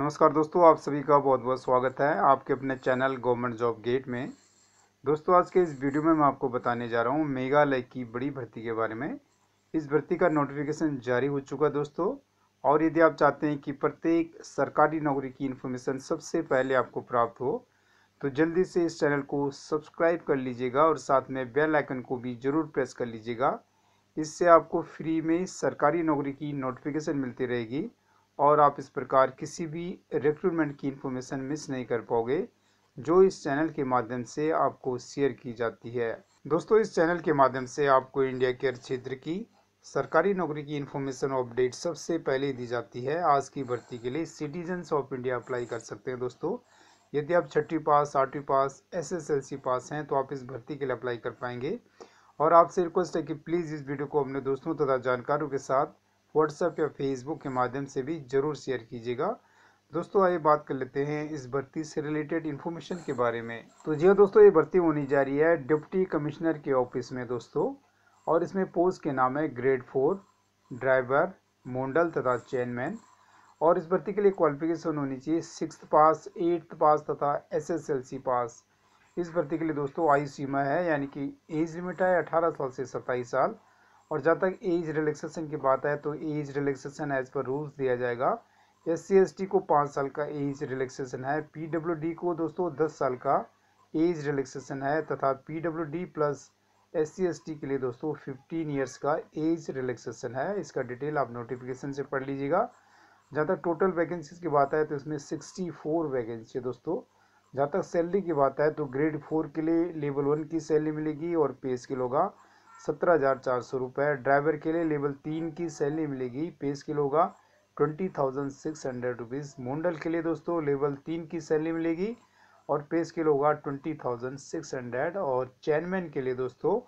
नमस्कार दोस्तों आप सभी का बहुत बहुत स्वागत है आपके अपने चैनल गवर्नमेंट जॉब गेट में दोस्तों आज के इस वीडियो में मैं आपको बताने जा रहा हूँ मेघालय की बड़ी भर्ती के बारे में इस भर्ती का नोटिफिकेशन जारी हो चुका दोस्तों और यदि आप चाहते हैं कि प्रत्येक सरकारी नौकरी की इन्फॉर्मेशन सबसे पहले आपको प्राप्त हो तो जल्दी से इस चैनल को सब्सक्राइब कर लीजिएगा और साथ में बेल आइकन को भी ज़रूर प्रेस कर लीजिएगा इससे आपको फ्री में सरकारी नौकरी की नोटिफिकेशन मिलती रहेगी और आप इस प्रकार किसी भी रिक्रूटमेंट की इन्फॉर्मेशन मिस नहीं कर पाओगे जो इस चैनल के माध्यम से आपको शेयर की जाती है दोस्तों इस चैनल के माध्यम से आपको इंडिया केयर क्षेत्र की सरकारी नौकरी की इन्फॉर्मेशन अपडेट सबसे पहले दी जाती है आज की भर्ती के लिए सिटीजन्स ऑफ इंडिया अप्लाई कर सकते हैं दोस्तों यदि आप छठी पास आठवीं पास एसएसएलसी पास हैं तो आप इस भर्ती के लिए अप्लाई कर पाएंगे और आपसे रिक्वेस्ट है कि प्लीज़ इस वीडियो को अपने दोस्तों तथा जानकारों के साथ व्हाट्सएप या फेसबुक के माध्यम से भी ज़रूर शेयर कीजिएगा दोस्तों आइए बात कर लेते हैं इस भर्ती से रिलेटेड इन्फॉर्मेशन के बारे में तो जी हाँ दोस्तों ये भर्ती होनी जा रही है डिप्टी कमिश्नर के ऑफिस में दोस्तों और इसमें पोस्ट के नाम है ग्रेड फोर ड्राइवर मोंडल तथा चेयरमैन और इस भर्ती के लिए क्वालिफिकेशन होनी चाहिए सिक्स पास एट्थ पास तथा एसएसएलसी पास इस भर्ती के लिए दोस्तों आयु सीमा है यानी कि एज लिमिट है अठारह साल से सत्ताईस साल और जहाँ तक एज रिलैक्सेशन की बात है तो age relaxation as per rules दिया जाएगा एस सी को पाँच साल का एज रिलैक्सेशन है पी को दोस्तों दस साल का एज रिलैक्सेशन है तथा P W D plus S C के लिए दोस्तों फिफ्टीन ईयर्स का एज रिलैक्सेशन है इसका डिटेल आप नोटिफिकेशन से पढ़ लीजिएगा जहाँ तक टोटल वैकेंसीज की बात है तो इसमें सिक्सटी फोर वैकेंसी है दोस्तों जहाँ तक सैलरी की बात है तो ग्रेड फोर के लिए लेवल वन की सैलरी मिलेगी और पे स्किल होगा सत्रह हज़ार चार सौ रुपये ड्राइवर के लिए लेवल तीन की सैलरी मिलेगी पे स्किल होगा twenty thousand six hundred rupees मोंडल के लिए दोस्तों लेवल तीन की सैलरी मिलेगी और पे स्किल होगा ट्वेंटी थाउजेंड सिक्स हंड्रेड और चैनमैन के लिए दोस्तों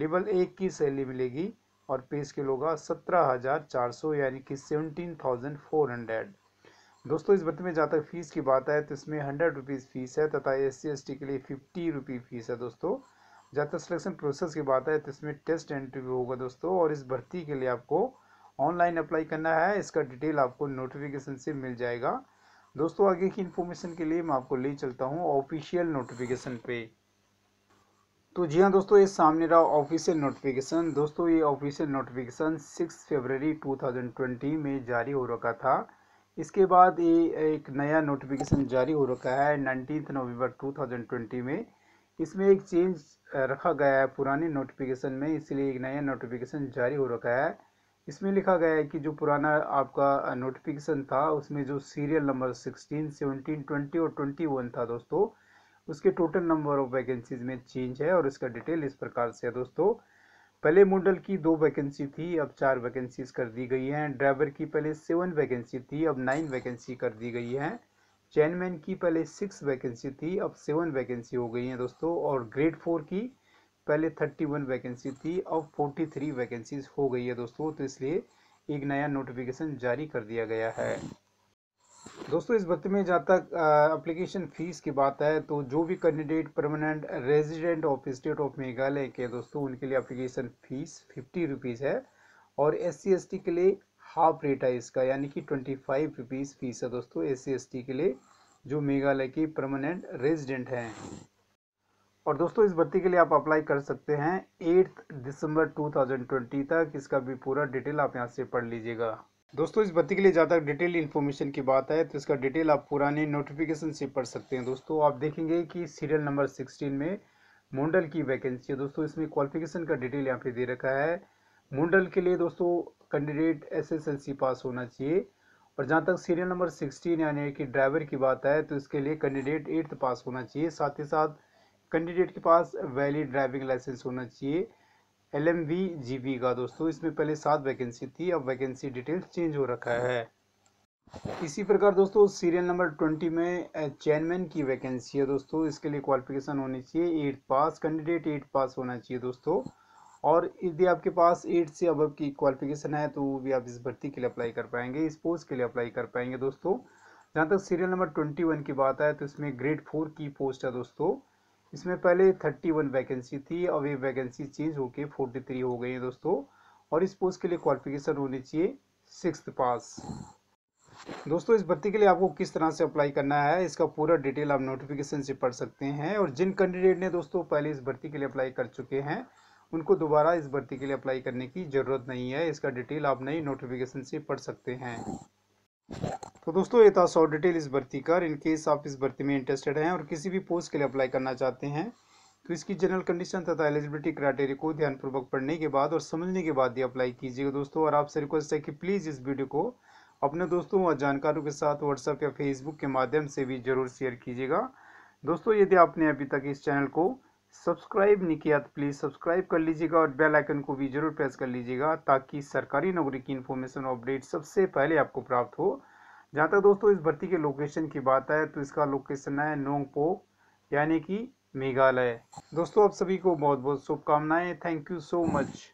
लेवल एक की सैलरी मिलेगी और पे स्किल होगा सत्रह हज़ार चार सौ यानी कि सेवनटीन थाउजेंड फोर हंड्रेड दोस्तों इस भर्ती में जहाँ तक फ़ीस की बात है तो इसमें हंड्रेड रुपीज़ फ़ीस है तथा एस सी के लिए फिफ्टी रुपी फ़ीस है दोस्तों जहाँ तक सिलेक्शन प्रोसेस की बात है तो इसमें टेस्ट इंटरव्यू होगा दोस्तों और इस भर्ती के लिए आपको ऑनलाइन अप्लाई करना है इसका डिटेल आपको नोटिफिकेशन से मिल जाएगा दोस्तों आगे की इन्फॉर्मेशन के लिए मैं आपको ले चलता हूँ ऑफिशियल नोटिफिकेशन पे तो जी हाँ दोस्तों ये सामने रहा ऑफिशियल नोटिफिकेशन दोस्तों ये official notification six February two में जारी हो रखा था इसके बाद ये एक नया नोटिफिकेशन जारी हो रखा है नाइनटीन नवम्बर टू में इसमें एक चेंज रखा गया है पुराने नोटिफिकेशन में इसलिए एक नया नोटिफिकेशन जारी हो रखा है इसमें लिखा गया है कि जो पुराना आपका नोटिफिकेशन था उसमें जो serial number sixteen seventeen twenty और ट्वेंटी वन था दोस्तों उसके टोटल नंबर ऑफ वैकेंसीज में चेंज है और इसका डिटेल इस प्रकार से है दोस्तों पहले मॉडल की दो वैकेंसी थी अब चार वैकेंसीज कर दी गई हैं ड्राइवर की पहले सेवन वैकेंसी थी अब नाइन वैकेंसी कर दी गई है चैनमैन की पहले सिक्स वैकेंसी थी अब सेवन वैकेंसी हो गई है दोस्तों और ग्रेड फोर की पहले थर्टी वन वैकेंसी थी अब फोर्टी थ्री वैकेंसी हो गई है दोस्तों तो इसलिए एक नया नोटिफिकेशन जारी कर दिया गया है दोस्तों इस वक्त में जहाँ तक अप्लीकेशन फ़ीस की बात है तो जो भी candidate permanent resident of state of Meghalaya के दोस्तों उनके लिए अप्लीकेशन फ़ीस फिफ्टी रुपीज़ है और एस सी के लिए हाफ रेट है इसका यानी कि ट्वेंटी फाइव रुपीज़ फीस है दोस्तों एस सी के लिए जो मेघालय के परमानेंट रेजिडेंट हैं और दोस्तों इस भर्ती के लिए आप अप्लाई कर सकते हैं एट्थ दिसंबर 2020 तक इसका भी पूरा डिटेल आप यहाँ से पढ़ लीजिएगा दोस्तों इस भर्ती के लिए ज़्यादा डिटेल इन्फॉर्मेशन की बात है तो इसका डिटेल आप पुराने नोटिफिकेशन से पढ़ सकते हैं दोस्तों आप देखेंगे कि सीरियल नंबर सिक्सटीन में मुंडल की वैकेंसी है दोस्तों इसमें क्वालिफिकेशन का डिटेल यहाँ पे दे रखा है मुंडल के लिए दोस्तों कैंडिडेट एसएसएलसी पास होना चाहिए और जहाँ तक सीरियल नंबर सिक्सटीन यानी कि ड्राइवर की बात है तो इसके लिए कैंडिडेट एट्थ पास होना चाहिए साथ ही साथ कैंडिडेट के पास वैलिड ड्राइविंग लाइसेंस होना चाहिए एल एम वी जी का दोस्तों इसमें पहले सात वैकेंसी थी अब वैकेंसी डिटेल्स चेंज हो रखा है इसी प्रकार दोस्तों सीरियल नंबर ट्वेंटी में चेयरमैन की वैकेंसी है दोस्तों इसके लिए क्वालिफिकेशन होनी चाहिए eight pass candidate eight pass होना चाहिए दोस्तों और यदि आपके पास एट से अब की क्वालिफिकेशन है तो भी आप इस भर्ती के लिए अप्लाई कर पाएंगे इस पोस्ट के लिए अप्लाई कर पाएंगे दोस्तों जहाँ तक सीरियल नंबर ट्वेंटी वन की बात है तो इसमें ग्रेड फोर की पोस्ट है दोस्तों इसमें पहले थर्टी वन वैकेंसी थी अब ये वैकेंसी चेंज होकर फोर्टी थ्री हो गई है दोस्तों और इस पोस्ट के लिए क्वालिफिकेशन होनी चाहिए सिक्स पास दोस्तों इस भर्ती के लिए आपको किस तरह से अप्लाई करना है इसका पूरा डिटेल आप नोटिफिकेशन से पढ़ सकते हैं और जिन कैंडिडेट ने दोस्तों पहले इस भर्ती के लिए अप्लाई कर चुके हैं उनको दोबारा इस भर्ती के लिए अप्लाई करने की ज़रूरत नहीं है इसका डिटेल आप नई नोटिफिकेशन से पढ़ सकते हैं तो दोस्तों ये था सौ डिटेल इस भर्ती का इन केस आप इस भर्ती में इंटरेस्टेड हैं और किसी भी पोस्ट के लिए अप्लाई करना चाहते हैं तो इसकी जनरल कंडीशन तथा एलिजिबिलिटी क्राइटेरिया को ध्यानपूर्वक पढ़ने के बाद और समझने के बाद ही अप्लाई कीजिएगा दोस्तों और आपसे रिक्वेस्ट है कि प्लीज़ इस वीडियो को अपने दोस्तों और जानकारों के साथ व्हाट्सएप या फेसबुक के माध्यम से भी जरूर शेयर कीजिएगा दोस्तों यदि आपने अभी तक इस चैनल को सब्सक्राइब नहीं किया तो प्लीज़ सब्सक्राइब कर लीजिएगा और बेल आइकन को भी जरूर प्रेस कर लीजिएगा ताकि सरकारी नौकरी की इन्फॉर्मेशन अपडेट सबसे पहले आपको प्राप्त हो जहाँ तक दोस्तों इस भर्ती के लोकेशन की बात है तो इसका लोकेशन है नोंगपो यानी कि मेघालय दोस्तों आप सभी को बहुत बहुत शुभकामनाएं थैंक यू सो मच